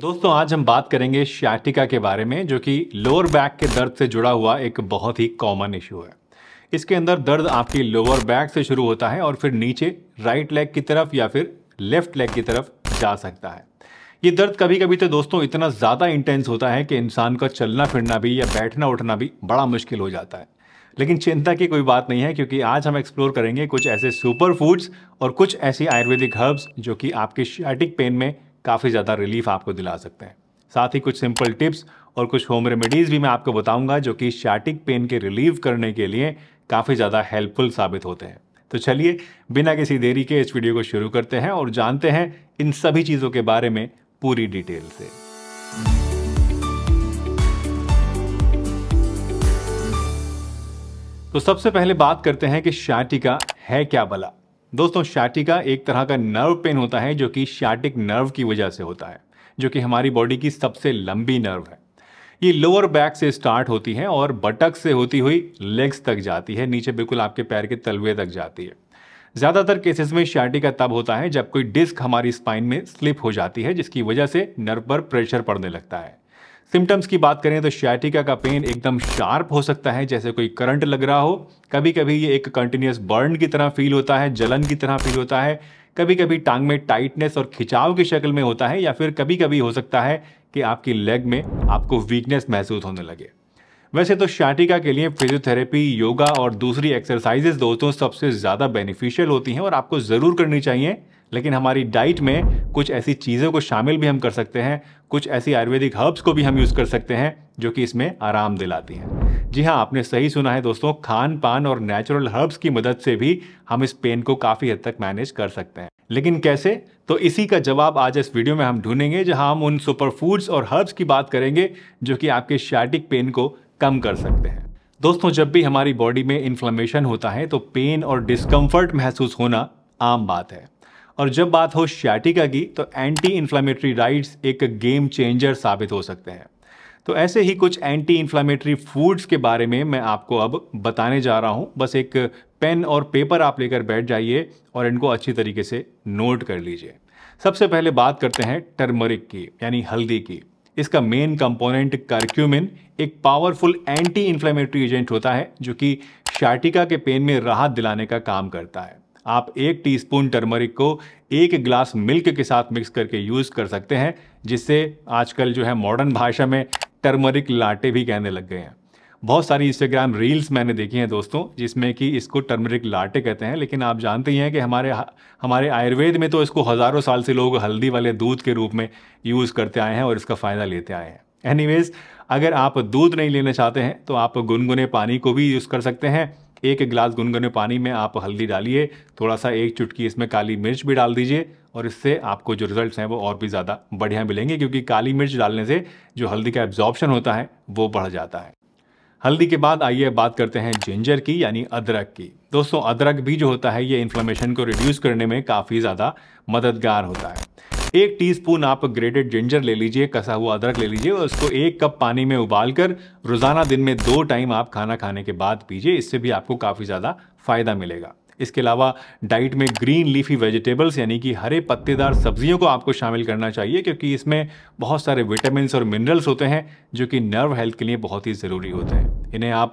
दोस्तों आज हम बात करेंगे शैटिका के बारे में जो कि लोअर बैक के दर्द से जुड़ा हुआ एक बहुत ही कॉमन इशू है इसके अंदर दर्द आपकी लोअर बैक से शुरू होता है और फिर नीचे राइट लेग की तरफ या फिर लेफ्ट लेग की तरफ जा सकता है ये दर्द कभी कभी तो दोस्तों इतना ज़्यादा इंटेंस होता है कि इंसान का चलना फिरना भी या बैठना उठना भी बड़ा मुश्किल हो जाता है लेकिन चिंता की कोई बात नहीं है क्योंकि आज हम एक्सप्लोर करेंगे कुछ ऐसे सुपर फूड्स और कुछ ऐसी आयुर्वेदिक हर्ब्स जो कि आपके शैटिक पेन में काफ़ी ज़्यादा रिलीफ आपको दिला सकते हैं साथ ही कुछ सिंपल टिप्स और कुछ होम रेमेडीज़ भी मैं आपको बताऊंगा जो कि शैटिक पेन के रिलीव करने के लिए काफ़ी ज़्यादा हेल्पफुल साबित होते हैं तो चलिए बिना किसी देरी के इस वीडियो को शुरू करते हैं और जानते हैं इन सभी चीज़ों के बारे में पूरी डिटेल से तो सबसे पहले बात करते हैं कि शाटिका है क्या भला दोस्तों शाटिका एक तरह का नर्व पेन होता है जो कि शाटिक नर्व की वजह से होता है जो कि हमारी बॉडी की सबसे लंबी नर्व है ये लोअर बैक से स्टार्ट होती है और बटक से होती हुई लेग्स तक जाती है नीचे बिल्कुल आपके पैर के तलवे तक जाती है ज़्यादातर केसेस में शाटिका तब होता है जब कोई डिस्क हमारी स्पाइन में स्लिप हो जाती है जिसकी वजह से नर्व पर प्रेशर पड़ने लगता है सिम्टम्स की बात करें तो शाइटिका का पेन एकदम शार्प हो सकता है जैसे कोई करंट लग रहा हो कभी कभी ये एक कंटिन्यूस बर्न की तरह फील होता है जलन की तरह फील होता है कभी कभी टांग में टाइटनेस और खिंचाव की शक्ल में होता है या फिर कभी कभी हो सकता है कि आपकी लेग में आपको वीकनेस महसूस होने लगे वैसे तो शाटिका के लिए फिजियोथेरेपी योगा और दूसरी एक्सरसाइजेज दोस्तों सबसे ज़्यादा बेनिफिशियल होती हैं और आपको ज़रूर करनी चाहिए लेकिन हमारी डाइट में कुछ ऐसी चीज़ों को शामिल भी हम कर सकते हैं कुछ ऐसी आयुर्वेदिक हर्ब्स को भी हम यूज़ कर सकते हैं जो कि इसमें आराम दिलाती हैं जी हाँ आपने सही सुना है दोस्तों खान पान और नेचुरल हर्ब्स की मदद से भी हम इस पेन को काफ़ी हद तक मैनेज कर सकते हैं लेकिन कैसे तो इसी का जवाब आज इस वीडियो में हम ढूंढेंगे जहां हम उन सुपर फूड्स और हर्ब्स की बात करेंगे जो कि आपके शार्टिक पेन को कम कर सकते हैं दोस्तों जब भी हमारी बॉडी में इन्फ्लेमेशन होता है तो पेन और डिस्कम्फर्ट महसूस होना आम बात है और जब बात हो शैटिका की तो एंटी इन्फ्लामेटरी डाइट्स एक गेम चेंजर साबित हो सकते हैं तो ऐसे ही कुछ एंटी इन्फ्लामेटरी फूड्स के बारे में मैं आपको अब बताने जा रहा हूँ बस एक पेन और पेपर आप लेकर बैठ जाइए और इनको अच्छी तरीके से नोट कर लीजिए सबसे पहले बात करते हैं टर्मरिक की यानी हल्दी की इसका मेन कंपोनेंट कार्क्यूमिन एक पावरफुल एंटी इन्फ्लेमेटरी एजेंट होता है जो कि शाटिका के पेन में राहत दिलाने का काम करता है आप एक टीस्पून टर्मरिक को एक ग्लास मिल्क के साथ मिक्स करके यूज़ कर सकते हैं जिससे आजकल जो है मॉडर्न भाषा में टर्मरिक लाटे भी कहने लग गए हैं बहुत सारी इंस्टाग्राम रील्स मैंने देखी हैं दोस्तों जिसमें कि इसको टर्मरिक लाटे कहते हैं लेकिन आप जानते ही हैं कि हमारे हमारे आयुर्वेद में तो इसको हज़ारों साल से लोग हल्दी वाले दूध के रूप में यूज़ करते आए हैं और इसका फ़ायदा लेते आए हैं एनीवेज़ अगर आप दूध नहीं लेना चाहते हैं तो आप गुनगुने पानी को भी यूज़ कर सकते हैं एक गिलास गुनगुने पानी में आप हल्दी डालिए थोड़ा सा एक चुटकी इसमें काली मिर्च भी डाल दीजिए और इससे आपको जो रिजल्ट्स हैं वो और भी ज़्यादा बढ़िया मिलेंगे क्योंकि काली मिर्च डालने से जो हल्दी का एब्जॉर्बशन होता है वो बढ़ जाता है हल्दी के बाद आइए बात करते हैं जिंजर की यानी अदरक की दोस्तों अदरक भी जो होता है ये इन्फ्लेमेशन को रिड्यूस करने में काफ़ी ज़्यादा मददगार होता है एक टीस्पून आप ग्रेटेड जिंजर ले लीजिए कसा हुआ अदरक ले लीजिए और उसको एक कप पानी में उबालकर रोजाना दिन में दो टाइम आप खाना खाने के बाद पीजिए इससे भी आपको काफ़ी ज़्यादा फायदा मिलेगा इसके अलावा डाइट में ग्रीन लीफी वेजिटेबल्स यानी कि हरे पत्तेदार सब्जियों को आपको शामिल करना चाहिए क्योंकि इसमें बहुत सारे विटामिन और मिनरल्स होते हैं जो कि नर्व हेल्थ के लिए बहुत ही ज़रूरी होते हैं इन्हें आप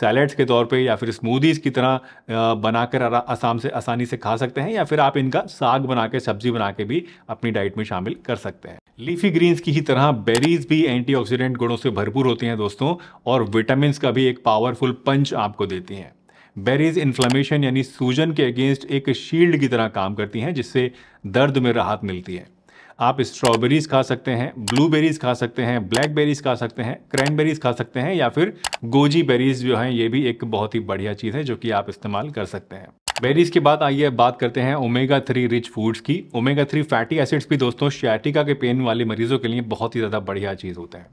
सैलड्स के तौर पर या फिर स्मूदीज़ की तरह बनाकर आसाम से आसानी से खा सकते हैं या फिर आप इनका साग बना के सब्जी बना के भी अपनी डाइट में शामिल कर सकते हैं लीफी ग्रीन्स की ही तरह बेरीज भी एंटीऑक्सीडेंट गुणों से भरपूर होती हैं दोस्तों और विटामिन का भी एक पावरफुल पंच आपको देती हैं बेरीज इन्फ्लामेशन यानी सूजन के अगेंस्ट एक शील्ड की तरह काम करती हैं जिससे दर्द में राहत मिलती है आप स्ट्रॉबेरीज खा सकते हैं ब्लूबेरीज खा सकते हैं ब्लैकबेरीज खा सकते हैं क्रैनबेरीज खा सकते हैं या फिर गोजी बेरीज जो हैं ये भी एक बहुत ही बढ़िया चीज़ है जो कि आप इस्तेमाल कर सकते हैं बेरीज के बाद आइए बात करते हैं ओमेगा थ्री रिच फूड्स की ओमेगा थ्री फैटी एसिड्स भी दोस्तों शैटिका के पेन वाले मरीजों के लिए बहुत ही ज़्यादा बढ़िया चीज़ होते हैं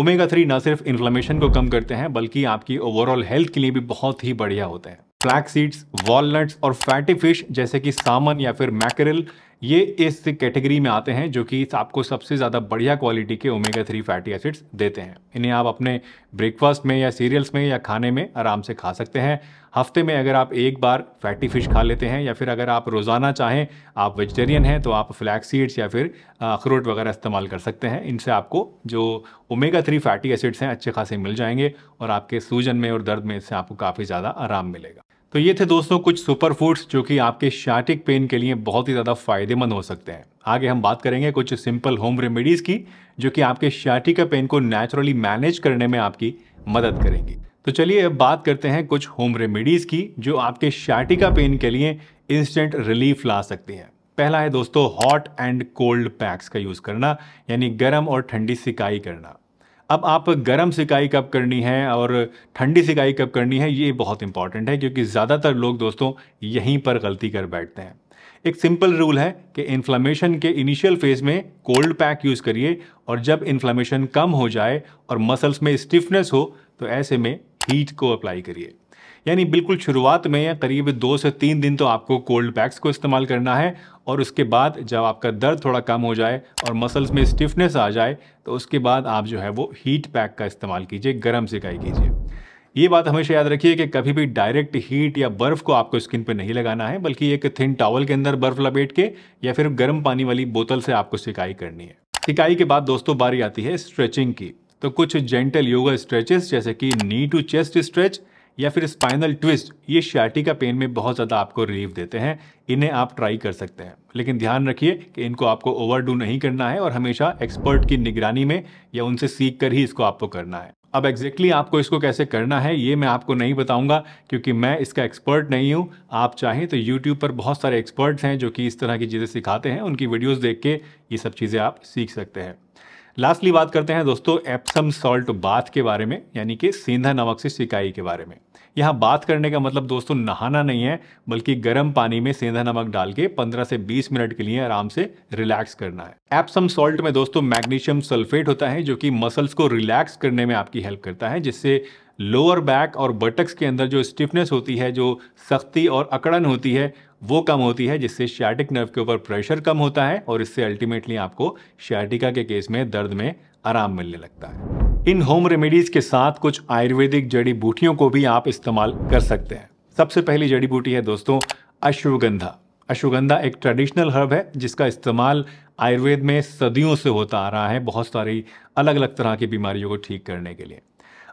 ओमेगा थ्री ना सिर्फ इन्फ्लेमेशन को कम करते हैं बल्कि आपकी ओवरऑल हेल्थ के लिए भी बहुत ही बढ़िया होते हैं फ्लैक सीड्स वॉलनट्स और फैटी फिश जैसे कि सामन या फिर मैकरल ये इस कैटेगरी में आते हैं जो कि आपको सबसे ज़्यादा बढ़िया क्वालिटी के ओमेगा थ्री फैटी एसिड्स देते हैं इन्हें आप अपने ब्रेकफास्ट में या सीरियल्स में या खाने में आराम से खा सकते हैं हफ्ते में अगर आप एक बार फैटी फिश खा लेते हैं या फिर अगर आप रोज़ाना चाहें आप वेजिटेरियन हैं तो आप फ्लैक्स सीड्स या फिर अखरोट वगैरह इस्तेमाल कर सकते हैं इनसे आपको जो ओमेगा थ्री फैटी एसिड्स हैं अच्छे खासे मिल जाएंगे और आपके सूजन में और दर्द में इससे आपको काफ़ी ज़्यादा आराम मिलेगा तो ये थे दोस्तों कुछ सुपर फूड्स जो कि आपके शार्टिक पेन के लिए बहुत ही ज़्यादा फायदेमंद हो सकते हैं आगे हम बात करेंगे कुछ सिंपल होम रेमेडीज़ की जो कि आपके शाटिका पेन को नेचुरली मैनेज करने में आपकी मदद करेंगी तो चलिए अब बात करते हैं कुछ होम रेमेडीज़ की जो आपके शाटिका पेन के लिए इंस्टेंट रिलीफ ला सकती हैं पहला है दोस्तों हॉट एंड कोल्ड पैक्स का यूज़ करना यानी गर्म और ठंडी सिकाई करना अब आप गर्म सिकाई कब करनी है और ठंडी सिकाई कब करनी है ये बहुत इंपॉर्टेंट है क्योंकि ज़्यादातर लोग दोस्तों यहीं पर गलती कर बैठते हैं एक सिंपल रूल है कि इन्फ्लामेशन के इनिशियल फेज में कोल्ड पैक यूज़ करिए और जब इन्फ्लामेशन कम हो जाए और मसल्स में स्टिफनेस हो तो ऐसे में हीट को अप्लाई करिए यानी बिल्कुल शुरुआत में करीब दो से तीन दिन तो आपको कोल्ड पैक्स को इस्तेमाल करना है और उसके बाद जब आपका दर्द थोड़ा कम हो जाए और मसल्स में स्टिफनेस आ जाए तो उसके बाद आप जो है वो हीट पैक का इस्तेमाल कीजिए गर्म सिकाई कीजिए ये बात हमेशा याद रखिए कि कभी भी डायरेक्ट हीट या बर्फ़ को आपको स्किन पे नहीं लगाना है बल्कि एक थिन टॉवल के अंदर बर्फ़ लपेट के या फिर गर्म पानी वाली बोतल से आपको सिकाई करनी है सिकाई के बाद दोस्तों बारी आती है स्ट्रेचिंग की तो कुछ जेंटल योगा स्ट्रेचेस जैसे कि नी टू चेस्ट स्ट्रेच या फिर स्पाइनल ट्विस्ट ये का पेन में बहुत ज़्यादा आपको रिलीफ देते हैं इन्हें आप ट्राई कर सकते हैं लेकिन ध्यान रखिए कि इनको आपको ओवरडू नहीं करना है और हमेशा एक्सपर्ट की निगरानी में या उनसे सीख कर ही इसको आपको करना है अब एग्जैक्टली exactly आपको इसको कैसे करना है ये मैं आपको नहीं बताऊंगा क्योंकि मैं इसका एक्सपर्ट नहीं हूँ आप चाहें तो यूट्यूब पर बहुत सारे एक्सपर्ट्स हैं जो कि इस तरह की चीज़ें सिखाते हैं उनकी वीडियोस देख के ये सब चीज़ें आप सीख सकते हैं लास्टली बात करते हैं दोस्तों एप्सम सॉल्ट बाथ के बारे में यानी कि सेंधा नमक से सिकाई के बारे में यहाँ बात करने का मतलब दोस्तों नहाना नहीं है बल्कि गर्म पानी में सेंधा नमक डाल के 15 से 20 मिनट के लिए आराम से रिलैक्स करना है एप्सम सॉल्ट में दोस्तों मैग्नीशियम सल्फेट होता है जो कि मसल्स को रिलैक्स करने में आपकी हेल्प करता है जिससे लोअर बैक और बटक्स के अंदर जो स्टिफनेस होती है जो सख्ती और अकड़न होती है वो कम होती है जिससे शैटिक नर्व के ऊपर प्रेशर कम होता है और इससे अल्टीमेटली आपको शैटिका के केस में दर्द में आराम मिलने लगता है इन होम रेमेडीज के साथ कुछ आयुर्वेदिक जड़ी बूटियों को भी आप इस्तेमाल कर सकते हैं सबसे पहली जड़ी बूटी है दोस्तों अश्वगंधा अश्वगंधा एक ट्रेडिशनल हर्ब है जिसका इस्तेमाल आयुर्वेद में सदियों से होता आ रहा है बहुत सारी अलग अलग तरह की बीमारियों को ठीक करने के लिए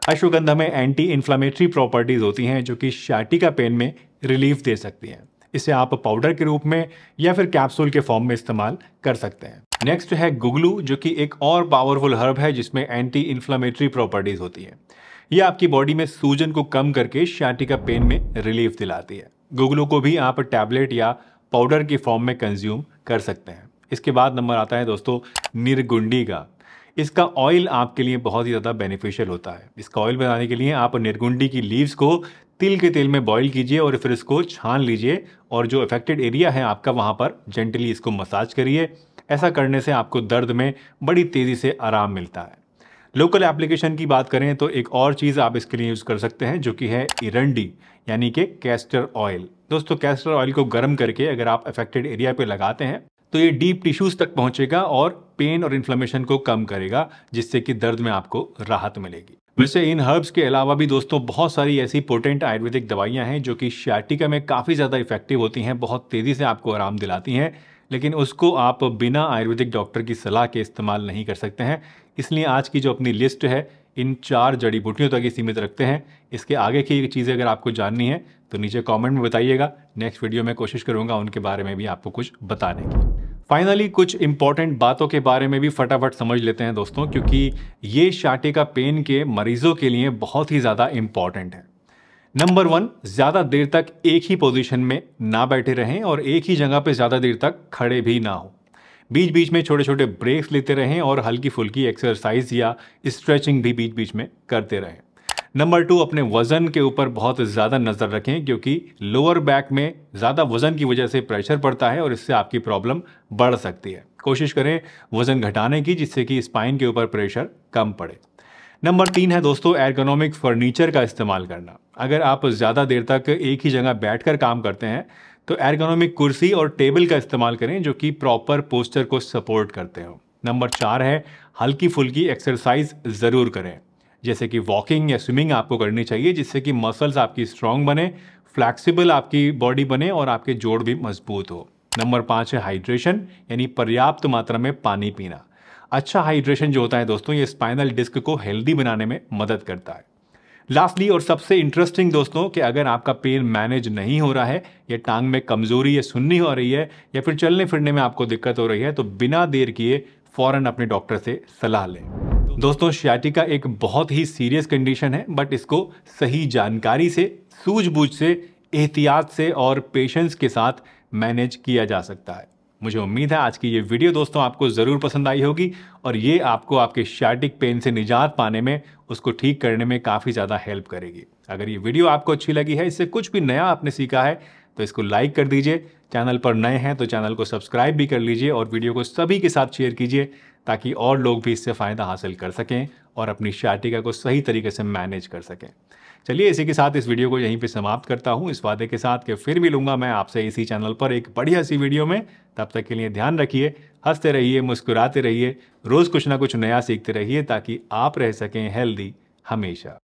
अश्वगंधा में एंटी इन्फ्लामेटरी प्रॉपर्टीज़ होती हैं जो कि शाटिका पेन में रिलीफ दे सकती हैं इसे आप पाउडर के रूप में या फिर कैप्सूल के फॉर्म में इस्तेमाल कर सकते हैं नेक्स्ट है गुगलू जो कि एक और पावरफुल हर्ब है जिसमें एंटी इन्फ्लामेटरी प्रॉपर्टीज़ होती है ये आपकी बॉडी में सूजन को कम करके शांति का पेन में रिलीफ दिलाती है गुगलू को भी आप टैबलेट या पाउडर के फॉर्म में कंज्यूम कर सकते हैं इसके बाद नंबर आता है दोस्तों निरगुंडी का इसका ऑयल आपके लिए बहुत ही ज़्यादा बेनिफिशियल होता है इसका ऑयल बनाने के लिए आप निरगुंडी की लीव्स को तिल के तेल में बॉईल कीजिए और फिर इसको छान लीजिए और जो अफेक्टेड एरिया है आपका वहाँ पर जेंटली इसको मसाज करिए ऐसा करने से आपको दर्द में बड़ी तेज़ी से आराम मिलता है लोकल एप्लीकेशन की बात करें तो एक और चीज़ आप इसके लिए यूज़ कर सकते हैं जो कि है इरंडी यानी कि कैस्टर ऑयल दोस्तों कैस्टर ऑयल को गर्म करके अगर आप अफेक्टेड एरिया पे लगाते हैं तो ये डीप टिश्यूज तक पहुंचेगा और पेन और इन्फ्लेमेशन को कम करेगा जिससे कि दर्द में आपको राहत मिलेगी वैसे इन हर्ब्स के अलावा भी दोस्तों बहुत सारी ऐसी पोटेंट आयुर्वेदिक दवाइयाँ हैं जो कि शैटिका में काफ़ी ज़्यादा इफेक्टिव होती हैं बहुत तेज़ी से आपको आराम दिलाती हैं लेकिन उसको आप बिना आयुर्वेदिक डॉक्टर की सलाह के इस्तेमाल नहीं कर सकते हैं इसलिए आज की जो अपनी लिस्ट है इन चार जड़ी बूटियों तक ही सीमित रखते हैं इसके आगे की चीज़ें अगर आपको जाननी है तो नीचे कमेंट में बताइएगा नेक्स्ट वीडियो में कोशिश करूँगा उनके बारे में भी आपको कुछ बताने की फाइनली कुछ इंपॉर्टेंट बातों के बारे में भी फटाफट समझ लेते हैं दोस्तों क्योंकि ये शाटिका पेन के मरीजों के लिए बहुत ही ज़्यादा इंपॉर्टेंट है नंबर वन ज़्यादा देर तक एक ही पोजीशन में ना बैठे रहें और एक ही जगह पे ज़्यादा देर तक खड़े भी ना हो बीच बीच में छोटे छोटे ब्रेक्स लेते रहें और हल्की फुल्की एक्सरसाइज या स्ट्रेचिंग भी बीच बीच में करते रहें नंबर टू अपने वज़न के ऊपर बहुत ज़्यादा नज़र रखें क्योंकि लोअर बैक में ज़्यादा वज़न की वजह से प्रेशर पड़ता है और इससे आपकी प्रॉब्लम बढ़ सकती है कोशिश करें वज़न घटाने की जिससे कि स्पाइन के ऊपर प्रेशर कम पड़े नंबर तीन है दोस्तों एर्गोनॉमिक फर्नीचर का इस्तेमाल करना अगर आप ज़्यादा देर तक एक ही जगह बैठकर काम करते हैं तो एर्गोनॉमिक कुर्सी और टेबल का इस्तेमाल करें जो कि प्रॉपर पोस्चर को सपोर्ट करते हो नंबर चार है हल्की फुल्की एक्सरसाइज ज़रूर करें जैसे कि वॉकिंग या स्विमिंग आपको करनी चाहिए जिससे कि मसल्स आपकी स्ट्रांग बने फ्लैक्सीबल आपकी बॉडी बने और आपके जोड़ भी मजबूत हो नंबर पाँच है हाइड्रेशन यानी पर्याप्त मात्रा में पानी पीना अच्छा हाइड्रेशन जो होता है दोस्तों ये स्पाइनल डिस्क को हेल्दी बनाने में मदद करता है लास्टली और सबसे इंटरेस्टिंग दोस्तों कि अगर आपका पेन मैनेज नहीं हो रहा है या टांग में कमजोरी या सुन्नी हो रही है या फिर चलने फिरने में आपको दिक्कत हो रही है तो बिना देर किए फ़ौरन अपने डॉक्टर से सलाह लें दोस्तों शियाटिका एक बहुत ही सीरियस कंडीशन है बट इसको सही जानकारी से सूझबूझ से एहतियात से और पेशेंस के साथ मैनेज किया जा सकता है मुझे उम्मीद है आज की ये वीडियो दोस्तों आपको ज़रूर पसंद आई होगी और ये आपको आपके शार्टिक पेन से निजात पाने में उसको ठीक करने में काफ़ी ज़्यादा हेल्प करेगी अगर ये वीडियो आपको अच्छी लगी है इससे कुछ भी नया आपने सीखा है तो इसको लाइक कर दीजिए चैनल पर नए हैं तो चैनल को सब्सक्राइब भी कर लीजिए और वीडियो को सभी के साथ शेयर कीजिए ताकि और लोग भी इससे फ़ायदा हासिल कर सकें और अपनी शाटिका को सही तरीके से मैनेज कर सकें चलिए इसी के साथ इस वीडियो को यहीं पे समाप्त करता हूँ इस वादे के साथ कि फिर भी लूँगा मैं आपसे इसी चैनल पर एक बढ़िया सी वीडियो में तब तक के लिए ध्यान रखिए हंसते रहिए मुस्कुराते रहिए रोज़ कुछ ना कुछ नया सीखते रहिए ताकि आप रह सकें हेल्दी हमेशा